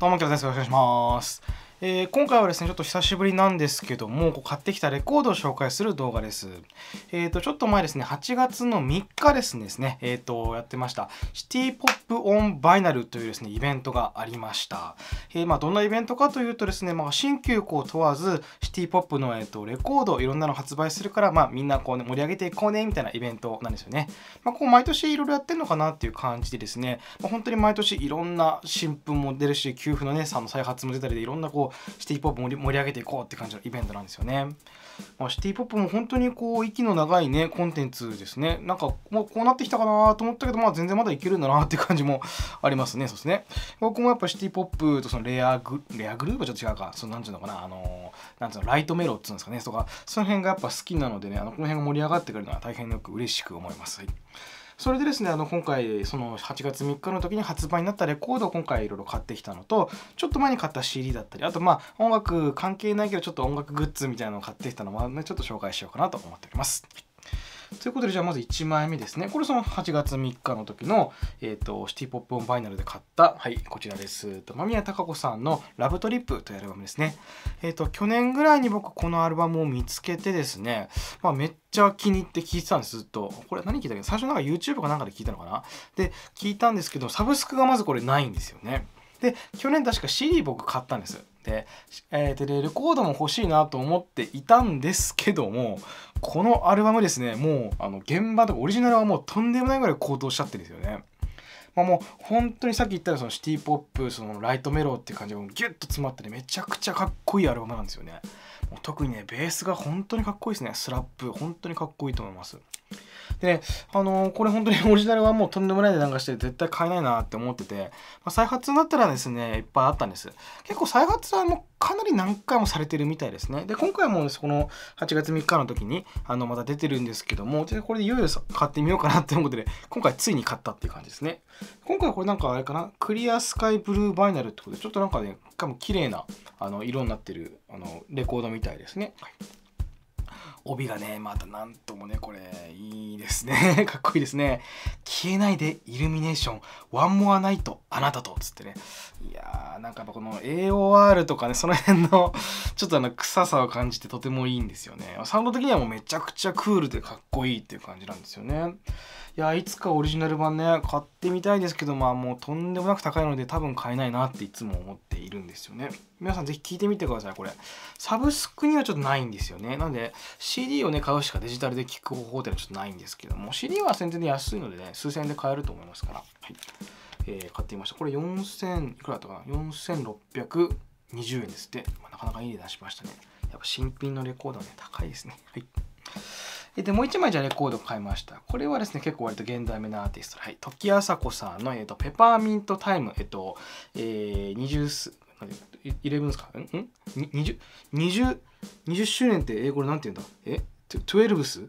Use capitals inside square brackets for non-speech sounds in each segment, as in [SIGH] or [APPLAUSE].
どうも、今日です。よろしくお願いします。えー、今回はですね、ちょっと久しぶりなんですけども、こう買ってきたレコードを紹介する動画です。えっ、ー、と、ちょっと前ですね、8月の3日ですね、えっ、ー、と、やってました、シティポップオンバイナルというですね、イベントがありました。えまあ、どんなイベントかというとですね、まあ、新旧校問わず、シティポップの、えーと、レコードいろんなの発売するから、まあ、みんなこう、ね、盛り上げていこうね、みたいなイベントなんですよね。まあ、こう、毎年いろいろやってるのかなっていう感じでですね、まあ、本当に毎年いろんな新譜も出るし、給付のね、さの再発も出たりで、いろんなこう、シティ・ポップ盛り上げていこうって感じのイベントなんですよね。まあ、シティ・ポップも本当にこう息の長いねコンテンツですね。なんか、まこうなってきたかなと思ったけど、まあ、全然まだいけるんだなって感じもありますね。そうですね僕もやっぱシティ・ポップとそのレアグレアグループはちょっと違うか、そのなんていうのかな、あのー、なんうの、ライトメロっていうんですかね、とか、その辺がやっぱ好きなのでね、あのこの辺が盛り上がってくるのは大変よく嬉しく思います。はいそれでですねあの今回その8月3日の時に発売になったレコードを今回いろいろ買ってきたのとちょっと前に買った CD だったりあとまあ音楽関係ないけどちょっと音楽グッズみたいなのを買ってきたのも、ね、ちょっと紹介しようかなと思っております。ということで、じゃあまず1枚目ですね。これその8月3日の時の、えっ、ー、と、シティポップオンバイナルで買った、はい、こちらです。と、間宮貴子さんのラブトリップというアルバムですね。えっ、ー、と、去年ぐらいに僕このアルバムを見つけてですね、まあ、めっちゃ気に入って聴いてたんです、ずっと。これ何聞いたっけ最初なんか YouTube かなんかで聞いたのかなで、聞いたんですけど、サブスクがまずこれないんですよね。で、去年確か CD 僕買ったんです。で、えー、でレコードも欲しいなと思っていたんですけどもこのアルバムですねもうあの現場でオリジナルはもうとんでもないぐらい高騰しちゃってるんですよね。まあ、もう本当にさっき言ったようにそのシティ・ポップそのライトメロっていう感じがギュッと詰まっててめちゃくちゃかっこいいアルバムなんですよね。もう特にねベースが本当にかっこいいですねスラップ本当にかっこいいと思います。でね、あのー、これ本当にオリジナルはもうとんでもない値段がして絶対買えないなって思ってて、まあ、再発になったらですね、いっぱいあったんです。結構再発はもうかなり何回もされてるみたいですね。で、今回もこの8月3日の時に、あの、また出てるんですけども、でこれでいよいよ買ってみようかなって思って、今回ついに買ったっていう感じですね。今回これなんかあれかな、クリアスカイブルーバイナルってことで、ちょっとなんかね、多も綺麗なあの色になってるあのレコードみたいですね。はい帯がねまたなんともねこれいいですね [LAUGHS] かっこいいですね消えないでイルミネーションワンモアナイトあなたとつってねいやーなんかこの AOR とかねその辺の [LAUGHS] ちょっとあの臭さを感じてとてもいいんですよねサウンド的にはもうめちゃくちゃクールでかっこいいっていう感じなんですよねいやいつかオリジナル版ね買ってみたいですけどまあもうとんでもなく高いので多分買えないなっていつも思っているんですよね皆さん是非聞いてみてくださいこれサブスクにはちょっとないんですよねなんで CD をね買うしかデジタルで聞く方法ってのはちょっとないんですけども CD は全然安いのでね数千円で買えると思いますから、はいえー、買ってみましたこれ4000いくらだったかな4620円ですって、まあ、なかなかいい値出しましたねやっぱ新品のレコードはね高いですねはいで、もう一枚じゃレコード買いました。これはですね、結構割と現代目なアーティスト。はい。時あさこさんの、えっと、ペパーミントタイム、えっと、えー、20、11ですかんん 20, 20, ?20 周年って英語でなんて言うんだえトルブス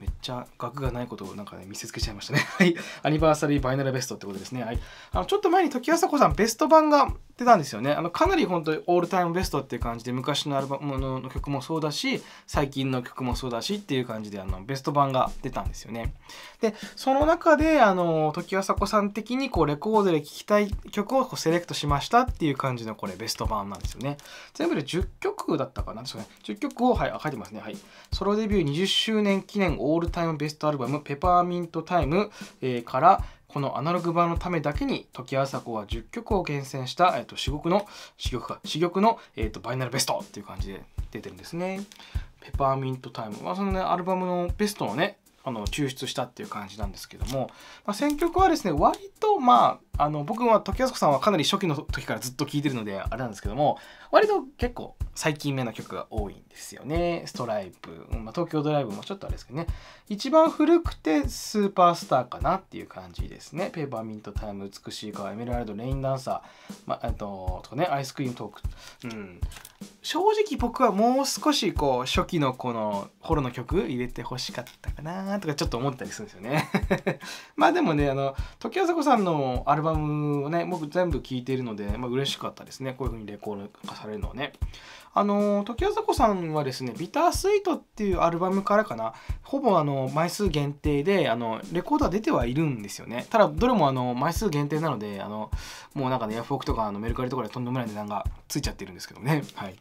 めっちゃ額がないことをなんかね、見せつけちゃいましたね。[LAUGHS] はい。アニバーサリーバイナルベストってことですね。はい。あの、ちょっと前に時朝子さん、ベスト版が出たんですよね。あの、かなり本当にオールタイムベストっていう感じで、昔のアルバムの曲もそうだし、最近の曲もそうだしっていう感じで、あの、ベスト版が出たんですよね。で、その中で、あの、時朝子さん的に、こう、レコードで聴きたい曲をこうセレクトしましたっていう感じの、これ、ベスト版なんですよね。全部で10曲だったかなですよね。10曲を、はい、あ、書いてますね。はい。ソロデビュー20周年記念オールルタイムベストアルバム「ペパーミントタイム」えからこのアナログ版のためだけに時あさこは10曲を厳選した、え極と、の珠玉か至極の、えーと、バイナルベストっていう感じで出てるんですね。ペパーミントタイム、まあ、そのねアルバムのベストをねあの抽出したっていう感じなんですけども、まあ、選曲はですね割とまああの僕は時安子さんはかなり初期の時からずっと聴いてるのであれなんですけども割と結構最近目の曲が多いんですよねストライプ、まあ、東京ドライブもちょっとあれですけどね一番古くてスーパースターかなっていう感じですねペーパーミントタイム美しい顔エメラルドレインダンサー、まあ、ととかねアイスクリームトーク、うん、正直僕はもう少しこう初期のこの頃の曲入れてほしかったかなとかちょっと思ったりするんですよね [LAUGHS] まあでもねあの時安子さんのアルバムバムをね、僕全部聴いているので、まあ、嬉しかったですね。こういう風にレコード化されるのはね。あの、時あさこさんはですね、ビタースイートっていうアルバムからかな、ほぼあの、枚数限定で、あの、レコードは出てはいるんですよね。ただ、どれもあの、枚数限定なので、あの、もうなんかね、ヤフオクとかあのメルカリとかでとんでもない値段がついちゃってるんですけどね。はい。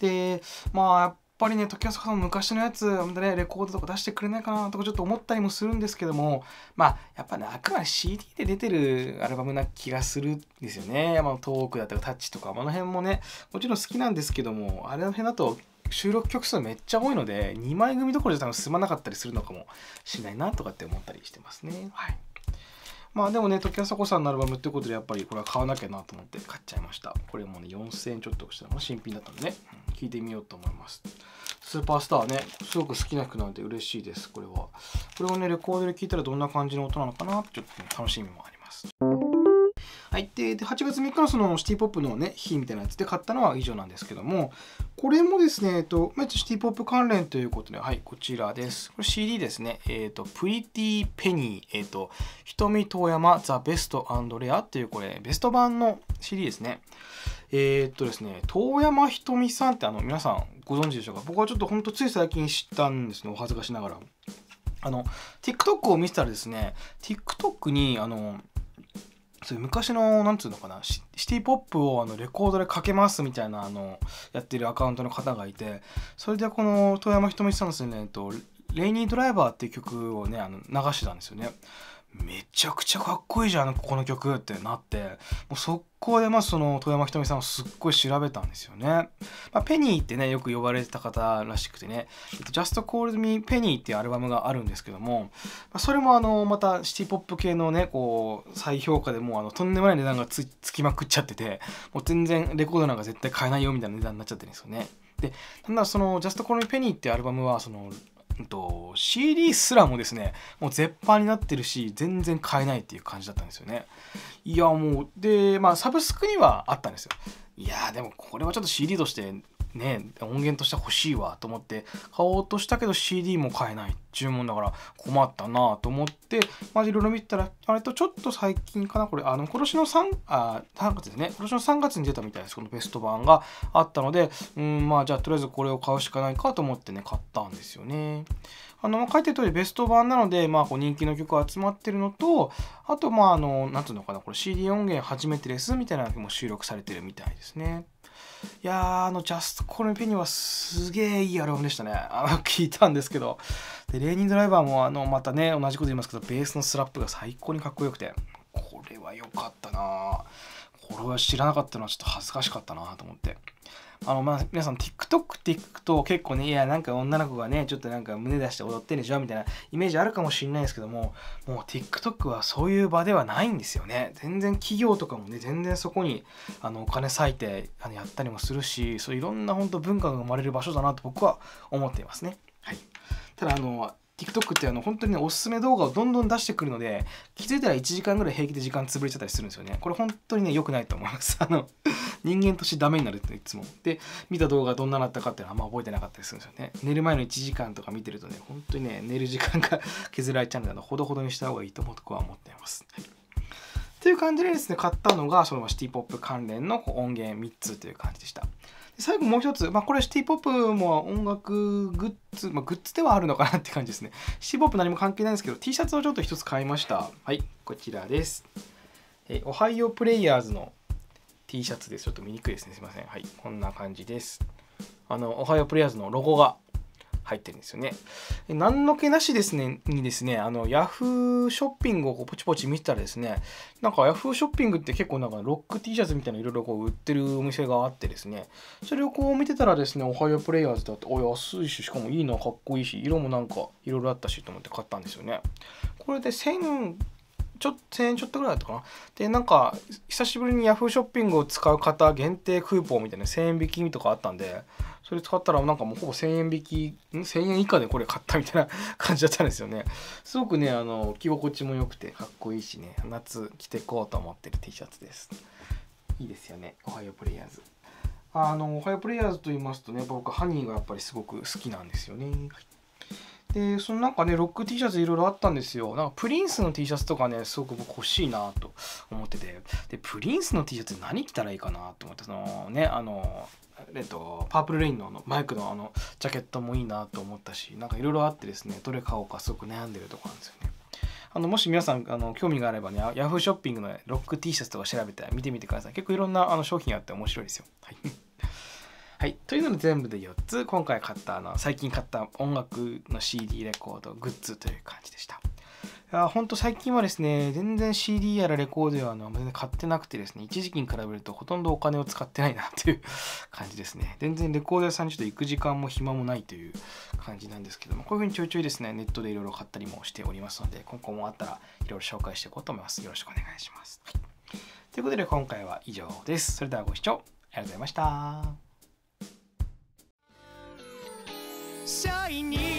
で、まあ、ぱりね時安さん昔のやつねレコードとか出してくれないかなとかちょっと思ったりもするんですけどもまあやっぱねあくまで CD で出てるアルバムな気がするんですよね、まあ、トークだったりタッチとかあの辺もねもちろん好きなんですけどもあれの辺だと収録曲数めっちゃ多いので2枚組どころじゃ多分進まなかったりするのかもしれないなとかって思ったりしてますねはい。まあでもね、時あさこさんのアルバムってことで、やっぱりこれは買わなきゃなと思って買っちゃいました。これもね、4000円ちょっとしたの新品だったんでね、うん、聞いてみようと思います。スーパースターね、すごく好きな曲なんで嬉しいです、これは。これをね、レコードで聴いたらどんな感じの音なのかな、って、ちょっと、ね、楽しみもあります。でで8月3日のそのシティ・ポップの、ね、日みたいなやつで買ったのは以上なんですけどもこれもですね、えっと、シティ・ポップ関連ということで、はい、こちらです。これ CD ですね、えっ、ー、と、プリティ・ペニー、えっ、ー、と、瞳遠山、ザ・ベスト・アンドレアっていう、これ、ベスト版の CD ですね。えっ、とですね、遠山瞳さんって、あの、皆さんご存知でしょうか僕はちょっとほんとつい最近知ったんですね、お恥ずかしながら。あの、TikTok を見てたらですね、TikTok に、あの、そう昔のなんつうのかなシティ・ポップをあのレコードでかけますみたいなあのやってるアカウントの方がいてそれでこの遠山ひとみさんのですね、えっと「レイニー・ドライバー」っていう曲をねあの流してたんですよねめちゃくちゃかっこいいじゃんこの曲ってなってもう速攻でまずその富山ひとみさんをすっごい調べたんですよね、まあ、ペニーってねよく呼ばれてた方らしくてね「Just Call Me Penny」っていうアルバムがあるんですけどもそれもあのまたシティポップ系のねこう再評価でもうあのとんでもない値段がつきまくっちゃっててもう全然レコードなんか絶対買えないよみたいな値段になっちゃってるんですよねでただその「Just Call Me Penny」っていうアルバムはそのと、CD すらもですね、もう絶版になってるし、全然買えないっていう感じだったんですよね。いや、もう、で、まあ、サブスクにはあったんですよ。いやでもこれはちょっと CD としてね音源として欲しいわと思って買おうとしたけど CD も買えない注文だから困ったなと思ってまあいろいろ見たらあれとちょっと最近かなこれあの今年の 3, あ3月ですね今年の3月に出たみたいですこのベスト版があったのでうんまあじゃあとりあえずこれを買うしかないかと思ってね買ったんですよね。あの書いてる通りベスト版なので、まあ、こう人気の曲が集まってるのとあとまああの何ていうのかなこれ CD 音源初めてですみたいなのも収録されてるみたいですね。いやあの、ジャスト・コルペニーはすげえいいアルバムでしたね。[LAUGHS] あの、聞いたんですけど。で、レーニン・ドライバーも、あの、またね、同じこと言いますけど、ベースのスラップが最高にかっこよくて、これは良かったな俺は知らなかったのはちょっと恥ずかしかったなと思って。あのまあ、皆さん TikTok って聞くと結構ねいやなんか女の子がねちょっとなんか胸出して踊ってんでしょみたいなイメージあるかもしれないですけどももう TikTok はそういう場ではないんですよね全然企業とかもね全然そこにあのお金割いてあのやったりもするしそういろんな本当文化が生まれる場所だなと僕は思っていますねはいただあの TikTok ってあの本当に、ね、おすすめ動画をどんどん出してくるので気づいたら1時間ぐらい平気で時間潰れちゃったりするんですよねこれ本当にね良くないと思います [LAUGHS] あの人間としてダメになるっていつもで見た動画どんななったかっていうのはあんま覚えてなかったりするんですよね寝る前の1時間とか見てるとね本当にね寝る時間が [LAUGHS] 削られちゃうのでほどほどにした方がいいと僕は思っています、という感じでですね、買ったのが、そのシティポップ関連の音源3つという感じでした。最後もう一つ、まあ、これシティポップも音楽グッズ、まあ、グッズではあるのかなって感じですね。[LAUGHS] シティポップ何も関係ないんですけど、T シャツをちょっと一つ買いました。はい、こちらです。えおはようプレイヤーズの T シャツです。ちょっと見にくいですね。すいません。はい、こんな感じです。あの、おはようプレイヤーズのロゴが入ってるんですよね。何の気なしですね、にですね、あの、Yahoo ショッピングをこうポチポチ見てたらですね、なんか Yahoo ショッピングって結構なんかロック T シャツみたいないろいろこう売ってるお店があってですね、それをこう見てたらですね、おはようプレイヤーズだって、お、安いし、しかもいいな、かっこいいし、色もなんかいろいろあったしと思って買ったんですよね。これで1000ちょ1000円ちょっとぐらいだったかな。で、なんか、久しぶりに Yahoo ショッピングを使う方限定クーポンみたいな1000円引きとかあったんで、それ使ったらなんかもうほぼ1000円引き、1000円以下でこれ買ったみたいな感じだったんですよね。すごくね、あの、着心地も良くてかっこいいしね、夏着てこうと思ってる T シャツです。いいですよね、おはようプレイヤーズ。あの、おはようプレイヤーズと言いますとね、僕、ハニーがやっぱりすごく好きなんですよね。はいで、そのなんかね、ロック T シャツいろいろあったんですよ。なんかプリンスの T シャツとかね、すごく僕欲しいなと思ってて。で、プリンスの T シャツ何着たらいいかなと思って、そのね、あの、えっと、パープルレインのマイクのあのジャケットもいいなと思ったし、なんかいろいろあってですね、どれ買おうかすごく悩んでるとこなんですよね。あのもし皆さんあの興味があればね、Yahoo ショッピングの、ロック T シャツとか調べて見てみてください。結構いろんなあの商品あって面白いですよ。はいはい、というので全部で4つ今回買ったあの最近買った音楽の CD レコードグッズという感じでした。いやほんと最近はですね、全然 CD やらレコードやらの全然買ってなくてですね、一時期に比べるとほとんどお金を使ってないなという感じですね。全然レコード屋さんにちょっと行く時間も暇もないという感じなんですけども、こういうふうにちょいちょいですね、ネットでいろいろ買ったりもしておりますので、今後もあったらいろいろ紹介していこうと思います。よろしくお願いします。はい、ということで今回は以上です。それではご視聴ありがとうございました。シャイニー